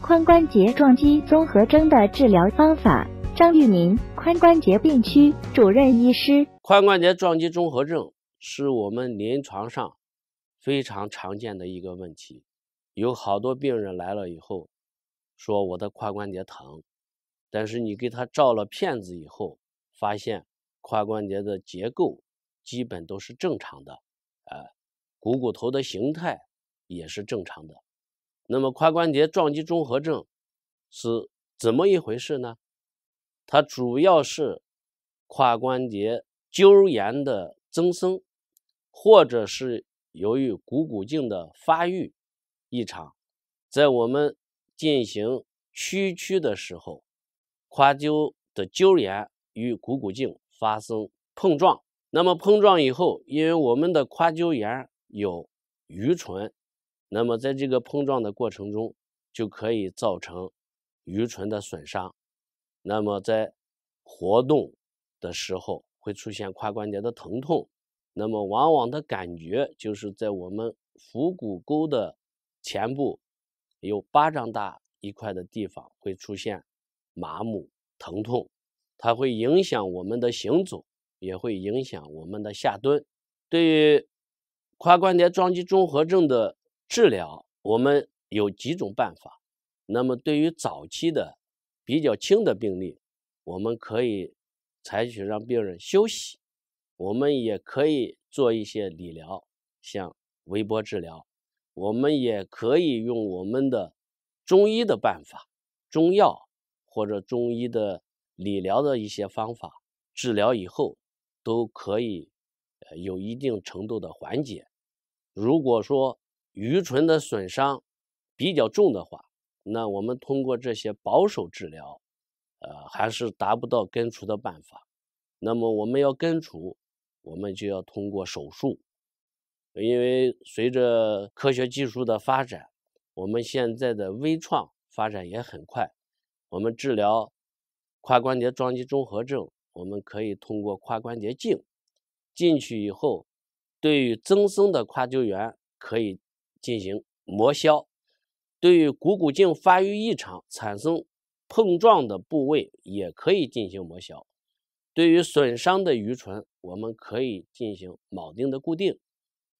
髋关节撞击综合征的治疗方法。张玉民，髋关节病区主任医师。髋关节撞击综合征是我们临床上非常常见的一个问题。有好多病人来了以后，说我的髋关节疼，但是你给他照了片子以后，发现髋关节的结构基本都是正常的，呃，股骨头的形态也是正常的。那么，髋关节撞击综合症是怎么一回事呢？它主要是髋关节纠炎的增生，或者是由于股骨颈的发育异常，在我们进行屈曲的时候，髋臼的纠炎与股骨颈发生碰撞。那么碰撞以后，因为我们的髋臼炎有盂唇。那么，在这个碰撞的过程中，就可以造成鱼唇的损伤。那么，在活动的时候会出现髋关节的疼痛。那么，往往的感觉就是在我们腹股沟的前部有巴掌大一块的地方会出现麻木、疼痛，它会影响我们的行走，也会影响我们的下蹲。对于髋关节撞击综合症的。治疗我们有几种办法。那么，对于早期的、比较轻的病例，我们可以采取让病人休息；我们也可以做一些理疗，像微波治疗；我们也可以用我们的中医的办法、中药或者中医的理疗的一些方法治疗以后，都可以有一定程度的缓解。如果说，余唇的损伤比较重的话，那我们通过这些保守治疗，呃，还是达不到根除的办法。那么我们要根除，我们就要通过手术。因为随着科学技术的发展，我们现在的微创发展也很快。我们治疗髋关节撞击综合症，我们可以通过髋关节镜进去以后，对于增生的髋臼缘可以。进行磨削，对于股骨颈发育异常产生碰撞的部位也可以进行磨削；对于损伤的鱼唇，我们可以进行铆钉的固定。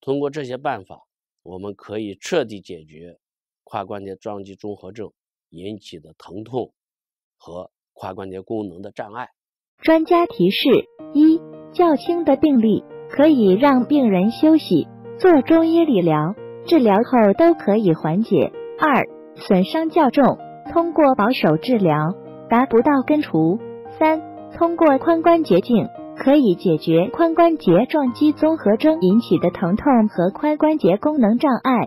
通过这些办法，我们可以彻底解决髋关节撞击综合症引起的疼痛和髋关节功能的障碍。专家提示：一、较轻的病例可以让病人休息，做中医理疗。治疗后都可以缓解。二，损伤较重，通过保守治疗达不到根除。三，通过髋关节镜可以解决髋关节撞击综合征引起的疼痛和髋关节功能障碍。